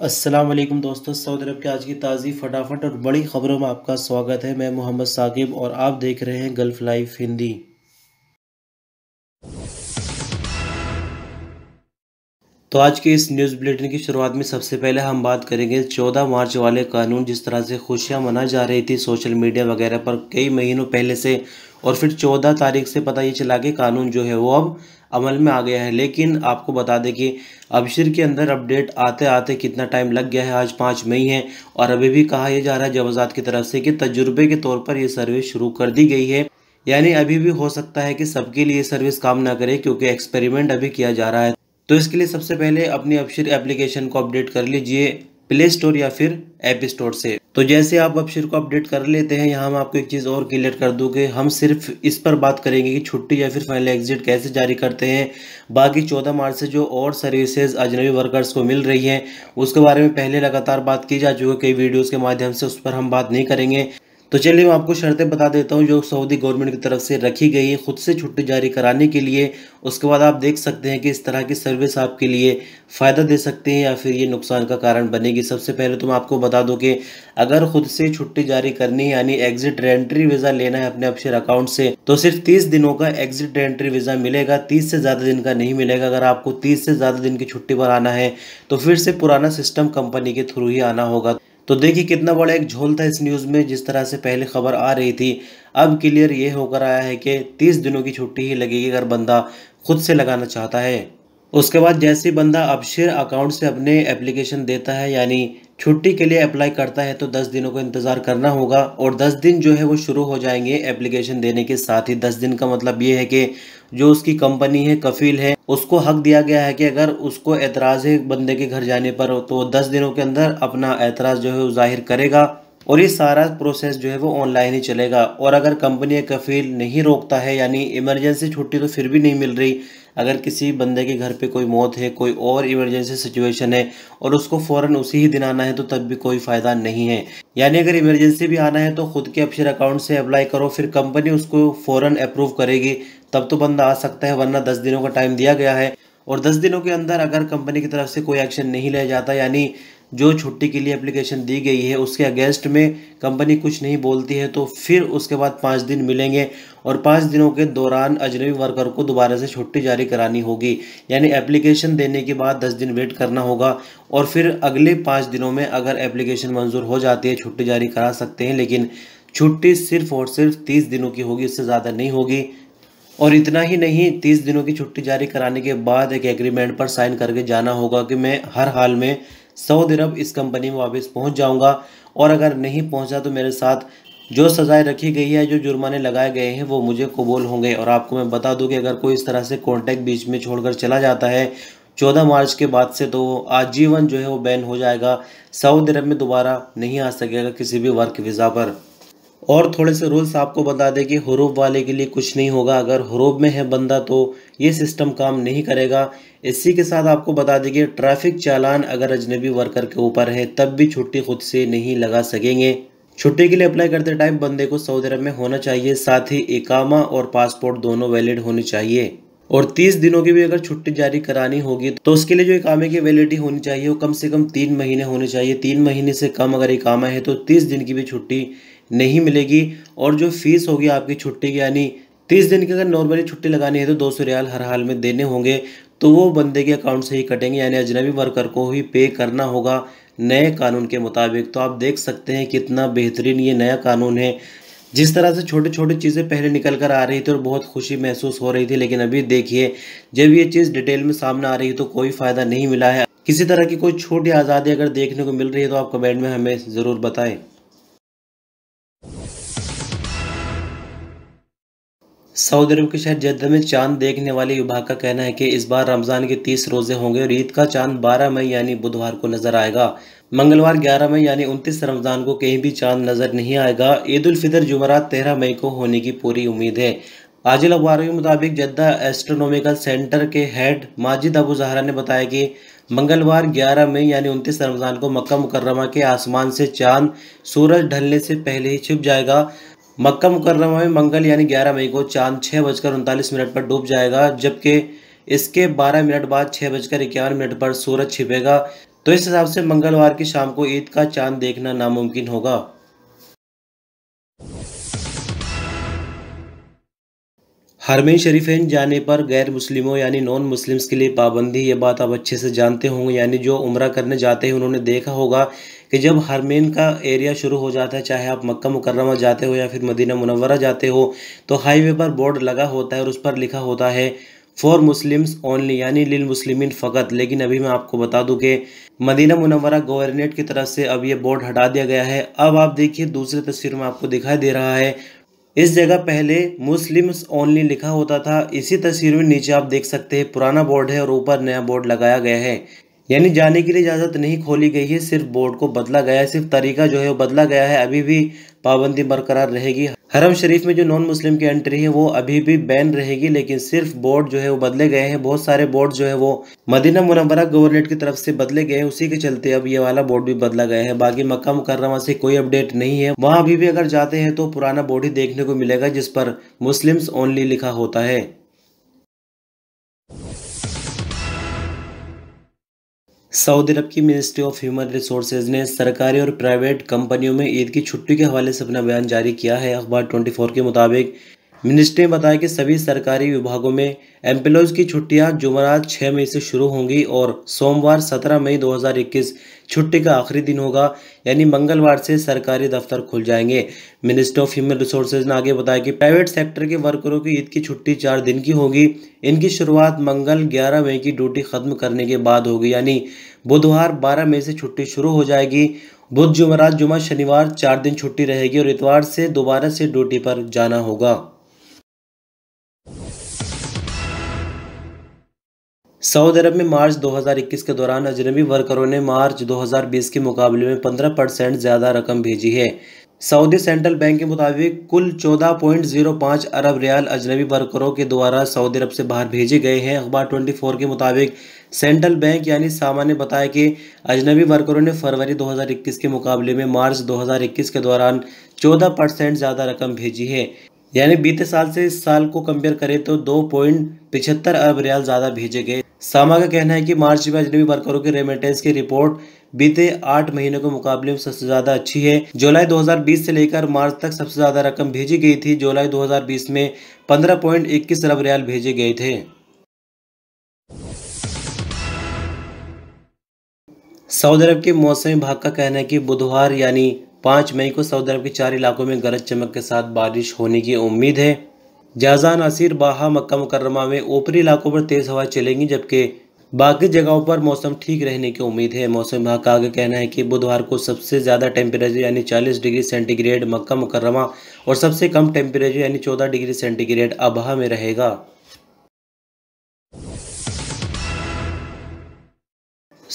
असलम दोस्तों सऊदी अरब की आज की ताज़ी फटाफट और बड़ी ख़बरों में आपका स्वागत है मैं मोहम्मद साकिब और आप देख रहे हैं गल्फ़ लाइफ हिंदी तो आज के इस न्यूज़ बुलेटिन की शुरुआत में सबसे पहले हम बात करेंगे 14 मार्च वाले कानून जिस तरह से खुशियां मनाई जा रही थी सोशल मीडिया वगैरह पर कई महीनों पहले से और फिर 14 तारीख से पता ये चला कि कानून जो है वो अब अमल में आ गया है लेकिन आपको बता दें कि अबशिर के अंदर अपडेट आते आते कितना टाइम लग गया है आज पाँच मई है और अभी भी कहा यह जा रहा है जवाजात की तरफ से कि तजुर्बे के तौर पर यह सर्विस शुरू कर दी गई है यानी अभी भी हो सकता है कि सबके लिए सर्विस काम ना करे क्योंकि एक्सपेरिमेंट अभी किया जा रहा है तो इसके लिए सबसे पहले अपनी अपशिर एप्लीकेशन को अपडेट कर लीजिए प्ले स्टोर या फिर ऐप स्टोर से तो जैसे आप शुरू को अपडेट कर लेते हैं यहाँ हम आपको एक चीज़ और क्लियर कर दूंगे हम सिर्फ इस पर बात करेंगे कि छुट्टी या फिर फाइनल एग्जिट कैसे जारी करते हैं बाकी चौदह मार्च से जो और सर्विसेज अजनबी वर्कर्स को मिल रही हैं उसके बारे में पहले लगातार बात की जा चुकी है कई वीडियोज़ के माध्यम से उस पर हम बात नहीं करेंगे तो चलिए मैं आपको शर्तें बता देता हूँ जो सऊदी गवर्नमेंट की तरफ से रखी गई है खुद से छुट्टी जारी कराने के लिए उसके बाद आप देख सकते हैं कि इस तरह की सर्विस आपके लिए फ़ायदा दे सकती है या फिर ये नुकसान का कारण बनेगी सबसे पहले तो मैं आपको बता दूँ कि अगर खुद से छुट्टी जारी करनी है यानी एग्जिट रेंट्री वीज़ा लेना है अपने अपशर अकाउंट से तो सिर्फ तीस दिनों का एग्जिट रेंट्री वीज़ा मिलेगा तीस से ज़्यादा दिन का नहीं मिलेगा अगर आपको तीस से ज़्यादा दिन की छुट्टी पर आना है तो फिर से पुराना सिस्टम कंपनी के थ्रू ही आना होगा तो देखिए कितना बड़ा एक झोल था इस न्यूज़ में जिस तरह से पहले खबर आ रही थी अब क्लियर ये होकर आया है कि तीस दिनों की छुट्टी ही लगेगी अगर बंदा खुद से लगाना चाहता है उसके बाद जैसे बंदा शेयर अकाउंट से अपने एप्लीकेशन देता है यानी छुट्टी के लिए अप्लाई करता है तो 10 दिनों को इंतज़ार करना होगा और 10 दिन जो है वो शुरू हो जाएंगे एप्लीकेशन देने के साथ ही 10 दिन का मतलब ये है कि जो उसकी कंपनी है कफील है उसको हक दिया गया है कि अगर उसको एतराज़ है बंदे के घर जाने पर तो दस दिनों के अंदर अपना एतराज़ जो है वो जाहिर करेगा और ये सारा प्रोसेस जो है वो ऑनलाइन ही चलेगा और अगर कंपनी एक कफील नहीं रोकता है यानी इमरजेंसी छुट्टी तो फिर भी नहीं मिल रही अगर किसी बंदे के घर पे कोई मौत है कोई और इमरजेंसी सिचुएशन है और उसको फ़ौरन उसी ही दिन आना है तो तब भी कोई फ़ायदा नहीं है यानी अगर इमरजेंसी भी आना है तो खुद के अपशर अकाउंट से अप्लाई करो फिर कंपनी उसको फ़ौरन अप्रूव करेगी तब तो बंदा आ सकता है वरना दस दिनों का टाइम दिया गया है और दस दिनों के अंदर अगर कंपनी की तरफ से कोई एक्शन नहीं लिया जाता यानी जो छुट्टी के लिए एप्लीकेशन दी गई है उसके अगेंस्ट में कंपनी कुछ नहीं बोलती है तो फिर उसके बाद पाँच दिन मिलेंगे और पाँच दिनों के दौरान अजनबी वर्कर को दोबारा से छुट्टी जारी करानी होगी यानी एप्लीकेशन देने के बाद दस दिन वेट करना होगा और फिर अगले पाँच दिनों में अगर एप्लीकेशन मंजूर हो जाती है छुट्टी जारी करा सकते हैं लेकिन छुट्टी सिर्फ और सिर्फ तीस दिनों की होगी इससे ज़्यादा नहीं होगी और इतना ही नहीं तीस दिनों की छुट्टी जारी कराने के बाद एक एग्रीमेंट पर साइन करके जाना होगा कि मैं हर हाल में सऊदी अरब इस कंपनी में वापस पहुंच जाऊंगा और अगर नहीं पहुंचा तो मेरे साथ जो सज़ाएँ रखी गई है जो जुर्माने लगाए गए हैं वो मुझे कबूल होंगे और आपको मैं बता दूँ कि अगर कोई इस तरह से कॉन्टैक्ट बीच में छोड़कर चला जाता है चौदह मार्च के बाद से तो आजीवन जो है वो बैन हो जाएगा सऊदी अरब में दोबारा नहीं आ सकेगा किसी भी वर्क वीज़ा पर और थोड़े से रूल्स आपको बता दें कि हरूब वाले के लिए कुछ नहीं होगा अगर हरूब में है बंदा तो ये सिस्टम काम नहीं करेगा इसी के साथ आपको बता दें कि ट्रैफिक चालान अगर अजनबी वर्कर के ऊपर है तब भी छुट्टी खुद से नहीं लगा सकेंगे छुट्टी के लिए अप्लाई करते टाइम बंदे को सऊदी अरब में होना चाहिए साथ ही इकामा और पासपोर्ट दोनों वैलिड होने चाहिए और 30 दिनों की भी अगर छुट्टी जारी करानी होगी तो उसके लिए जो इकामे की वैलिडिटी होनी चाहिए वो कम से कम तीन महीने होने चाहिए तीन महीने से कम अगर इकामा है तो तीस दिन की भी छुट्टी नहीं मिलेगी और जो फीस होगी आपकी छुट्टी की यानी तीस दिन की अगर नॉर्मली छुट्टी लगानी है तो दो सौ रियाल हर हाल में देने होंगे तो वो बंदे के अकाउंट से ही कटेंगे यानी अजनबी वर्कर को ही पे करना होगा नए कानून के मुताबिक तो आप देख सकते हैं कितना बेहतरीन ये नया कानून है जिस तरह से छोटी छोटी चीज़ें पहले निकल कर आ रही थी और बहुत खुशी महसूस हो रही थी लेकिन अभी देखिए जब ये चीज़ डिटेल में सामने आ रही है तो कोई फ़ायदा नहीं मिला है किसी तरह की कोई छोटी आज़ादी अगर देखने को मिल रही है तो आप कमेंट में हमें ज़रूर बताएं सऊदी अरब के शहर जद्दा में चांद देखने वाले विभाग का कहना है कि इस बार रमज़ान के तीस रोज़े होंगे और ईद का चांद 12 मई यानी बुधवार को नज़र आएगा मंगलवार 11 मई यानी 29 रमज़ान को कहीं भी चांद नज़र नहीं आएगा ईद उल फितर जुमरात तेरह मई को होने की पूरी उम्मीद है आजिल अखबारों के मुताबिक जद्दा एस्ट्रोनॉमिकल सेंटर के हेड माजिद अबू जहरा ने बताया कि मंगलवार 11 मई यानी 29 रमज़ान को मक्का मुकर्रमा के आसमान से चांद सूरज ढलने से पहले ही छिप जाएगा मक्का मुकर्रमा में मंगल यानी 11 मई को चांद छः बजकर उनतालीस मिनट पर डूब जाएगा जबकि इसके 12 मिनट बाद छः बजकर इक्यावन मिनट पर सूरज छिपेगा तो इस हिसाब से मंगलवार की शाम को ईद का चांद देखना नामुमकिन होगा हरमेन शरीफेन जाने पर गैर मुस्लिमों यानी नॉन मुस्लिम्स के लिए पाबंदी ये बात आप अच्छे से जानते होंगे यानी जो उम्र करने जाते हैं उन्होंने देखा होगा कि जब हरमेन का एरिया शुरू हो जाता है चाहे आप मक्का मुकर्रमा जाते हो या फिर मदीना मुनवरा जाते हो तो हाईवे पर बोर्ड लगा होता है और उस पर लिखा होता है फॉर मुस्लिम्स ओनली यानी लिल मुस्लिम फ़कत लेकिन अभी मैं आपको बता दूँ कि मदीना मुनवरा गवर्नेट की तरफ से अब ये बोर्ड हटा दिया गया है अब आप देखिए दूसरे तस्वीर में आपको दिखाई दे रहा है इस जगह पहले मुस्लिम्स ओनली लिखा होता था इसी तस्वीर में नीचे आप देख सकते हैं पुराना बोर्ड है और ऊपर नया बोर्ड लगाया गया है यानी जाने के लिए इजाज़त नहीं खोली गई है सिर्फ बोर्ड को बदला गया है सिर्फ तरीका जो है वो बदला गया है अभी भी पाबंदी बरकरार रहेगी हरम शरीफ में जो नॉन मुस्लिम की एंट्री है वो अभी भी बैन रहेगी लेकिन सिर्फ बोर्ड जो है वो बदले गए हैं बहुत सारे बोर्ड जो है वो मदीना मुनवरा गवर्नमेंट की तरफ से बदले गए हैं उसी के चलते अब ये वाला बोर्ड भी बदला गया है बाकी मक्का मुकर्रमा से कोई अपडेट नहीं है वहाँ अभी भी अगर जाते हैं तो पुराना बोर्ड ही देखने को मिलेगा जिस पर मुस्लिम ओनली लिखा होता है सऊदी अरब की मिनिस्ट्री ऑफ ह्यूमन रिसोर्सेज ने सरकारी और प्राइवेट कंपनियों में ईद की छुट्टी के हवाले से अपना बयान जारी किया है अखबार 24 के मुताबिक मिनिस्ट्री ने बताया कि सभी सरकारी विभागों में एम्प्लॉयज़ की छुट्टियां जुमरात 6 मई से शुरू होंगी और सोमवार 17 मई 2021 छुट्टी का आखिरी दिन होगा यानी मंगलवार से सरकारी दफ्तर खुल जाएंगे मिनिस्टर ऑफ ह्यूमन रिसोर्सेज ने आगे बताया कि प्राइवेट सेक्टर के वर्करों की ईद की छुट्टी चार दिन की होगी इनकी शुरुआत मंगल ग्यारह मई की ड्यूटी खत्म करने के बाद होगी यानी बुधवार बारह मई से छुट्टी शुरू हो जाएगी बुध जुमरात जुमा शनिवार चार दिन छुट्टी रहेगी और इतवार से दोबारा से ड्यूटी पर जाना होगा सऊदी अरब में मार्च 2021 के दौरान अजनबी वर्करों ने मार्च 2020 के मुकाबले में 15 परसेंट ज़्यादा रकम भेजी है सऊदी सेंट्रल बैंक के मुताबिक कुल 14.05 अरब रियाल अजनबी वर्करों के द्वारा सऊदी अरब से बाहर भेजे गए हैं अखबार 24 के मुताबिक सेंट्रल बैंक यानी सामान्य ने बताया कि अजनबी वर्करों ने फरवरी 2021 के मुकाबले में मार्च 2021 के दौरान 14 परसेंट ज़्यादा रकम भेजी है यानी बीते साल से इस साल को कंपेयर करें तो दो पॉइंट पिछहत्तर अरब रियाल ज़्यादा भेजे गए सामा का कहना है कि मार्च में अजनबी वर्करों के रेमिटेंस की रिपोर्ट बीते आठ महीनों के मुकाबले में सबसे ज़्यादा अच्छी है जुलाई 2020 से लेकर मार्च तक सबसे ज़्यादा रकम भेजी गई थी जुलाई 2020 में 15.21 अरब रियाल भेजे गए थे सऊदी अरब के मौसम विभाग का कहना है कि बुधवार यानी पाँच मई को सऊदी अरब के चार इलाकों में गरज चमक के साथ बारिश होने की उम्मीद है जाजा नासिर बाहा मक्का मुकरमा में ऊपरी इलाकों पर तेज़ हवा चलेंगी जबकि बाकी जगहों पर मौसम ठीक रहने की उम्मीद है मौसम विभाग का आगे कहना है कि बुधवार को सबसे ज़्यादा टेम्परेचर यानी 40 डिग्री सेंटीग्रेड मक्का मुकरमा और सबसे कम टेम्परेचर यानी 14 डिग्री सेंटीग्रेड अबहा में रहेगा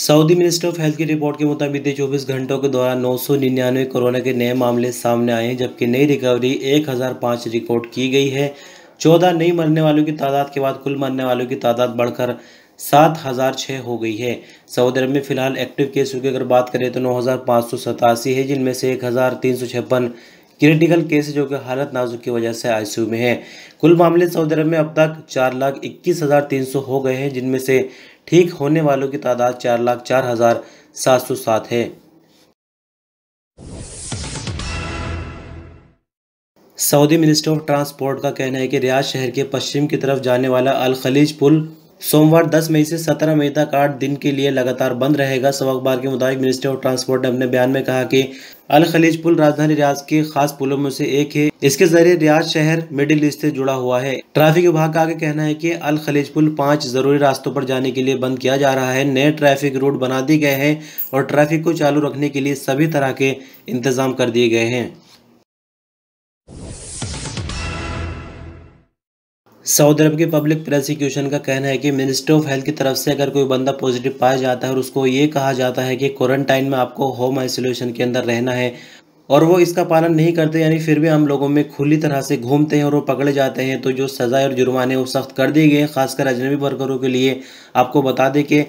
सऊदी मिनिस्टर ऑफ हेल्थ की रिपोर्ट के मुताबिक बीते चौबीस घंटों के दौरान नौ सौ निन्यानवे कोरोना के नए मामले सामने आए हैं जबकि नई रिकवरी एक हज़ार पाँच रिकॉर्ड की गई है चौदह नई मरने वालों की तादाद के बाद कुल मरने वालों की तादाद बढ़कर सात हज़ार छः हो गई है सऊदी अरब में फिलहाल एक्टिव केसों की अगर बात करें तो नौ हज़ार पाँच सौ सतासी है जिनमें से एक हज़ार तीन सौ छप्पन क्रिटिकल केस जो कि हालत नाजुक की वजह से आई में है कुल मामले सऊदी अरब में अब तक चार लाख इक्कीस हज़ार तीन सौ हो गए हैं जिनमें से ठीक होने वालों की तादाद चार लाख चार हज़ार सात सौ सात है सऊदी मिनिस्टर ऑफ ट्रांसपोर्ट का कहना है कि रियाज शहर के पश्चिम की तरफ जाने वाला अल खलीज पुल सोमवार 10 मई से 17 मई तक आठ दिन के लिए लगातार बंद रहेगा सब अखबार के मुताबिक मिनिस्ट्री ऑफ ट्रांसपोर्ट ने अपने बयान में कहा कि अल खलीज पुल राजधानी रियाज के खास पुलों में से एक है इसके जरिए रियाज शहर मिडिल ईस्ट से जुड़ा हुआ है ट्रैफिक विभाग का आगे कहना है कि अल खलीज पुल पांच जरूरी रास्तों पर जाने के लिए बंद किया जा रहा है नए ट्रैफिक रूट बना दिए गए हैं और ट्रैफिक को चालू रखने के लिए सभी तरह के इंतजाम कर दिए गए हैं सऊदी अरब के पब्लिक प्रोसिक्यूशन का कहना है कि मिनिस्ट्री ऑफ हेल्थ की तरफ से अगर कोई बंदा पॉजिटिव पाया जाता है और उसको ये कहा जाता है कि क्वारंटाइन में आपको होम आइसोलेशन के अंदर रहना है और वो इसका पालन नहीं करते यानी फिर भी हम लोगों में खुली तरह से घूमते हैं और वो पकड़े जाते हैं तो जो सज़ाएँ और जुर्माने वो सख्त कर दिए गए हैं खासकर अजनबी वर्करों के लिए आपको बता दें कि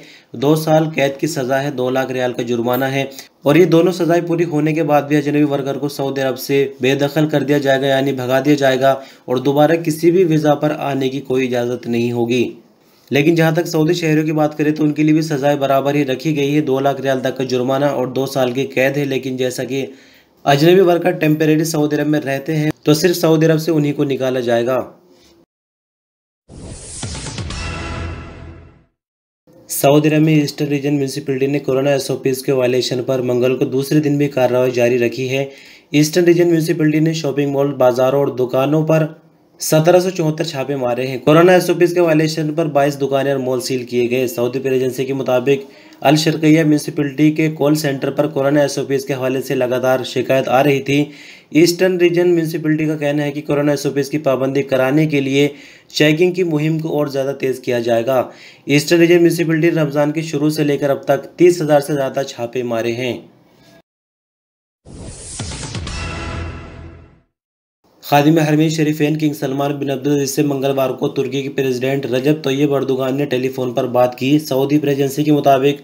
दो साल कैद की सज़ा है दो लाख रियाल का जुर्माना है और ये दोनों सजाएं पूरी होने के बाद भी अजनबी वर्कर को सऊदी अरब से बेदखल कर दिया जाएगा यानी भगा दिया जाएगा और दोबारा किसी भी वीज़ा पर आने की कोई इजाज़त नहीं होगी लेकिन जहां तक सऊदी शहरों की बात करें तो उनके लिए भी सज़ाएं बराबर ही रखी गई है दो लाख रियाल तक का जुर्माना और दो साल की कैद है लेकिन जैसा कि अजनबी वर्कर टेम्परेरी सऊदी अरब में रहते हैं तो सिर्फ सऊदी अरब से उन्हीं को निकाला जाएगा सऊदी अरब में ईस्टर्न रीजन म्यूनसिपलिटी ने कोरोना एसओपीज के वायलेशन पर मंगल को दूसरे दिन भी कार्रवाई जारी रखी है ईस्टर्न रीजन म्यूनसिपलिटी ने शॉपिंग मॉल बाजारों और दुकानों पर सत्रह छापे मारे हैं कोरोना एसओपीज के वायलेशन पर 22 दुकानें और मॉल सील किए गए सऊदी एजेंसी के मुताबिक अल शर्किया म्यूनसिपलिटी के कॉल सेंटर पर कोरोना एस के हवाले से लगातार शिकायत आ रही थी ईस्टर्न रीजन म्यूनसिपलिटी का कहना है कि कोरोना एस की पाबंदी कराने के लिए चेकिंग की मुहिम को और ज़्यादा तेज़ किया जाएगा ईस्टर्न रीजन म्यूनसिपलिटी रमज़ान के शुरू से लेकर अब तक तीस हज़ार से ज़्यादा छापे मारे हैं खादिम हरमीन शरीफेन किंग सलमान बिन अब्दुलज़ीज़ से मंगलवार को तुर्की के प्रेसिडेंट रजब तैयब अर्दुगान ने टेलीफोन पर बात की सऊदी प्रेजेंसी के मुताबिक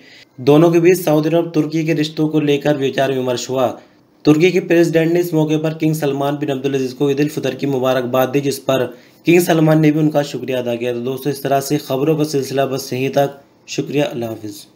दोनों के बीच सऊदी अरब तुर्की के रिश्तों को लेकर विचार विमर्श हुआ तुर्की के प्रेसिडेंट ने इस मौके पर किंग सलमान बिन अब्दुलज़ीज़ को ईद उल फितर की मुबारकबाद दी जिस पर किंग सलमान ने भी उनका शुक्रिया अदा किया तो दोस्तों इस तरह से खबरों का सिलसिला बस यहीं तक शुक्रिया अल्लाह हाफिज़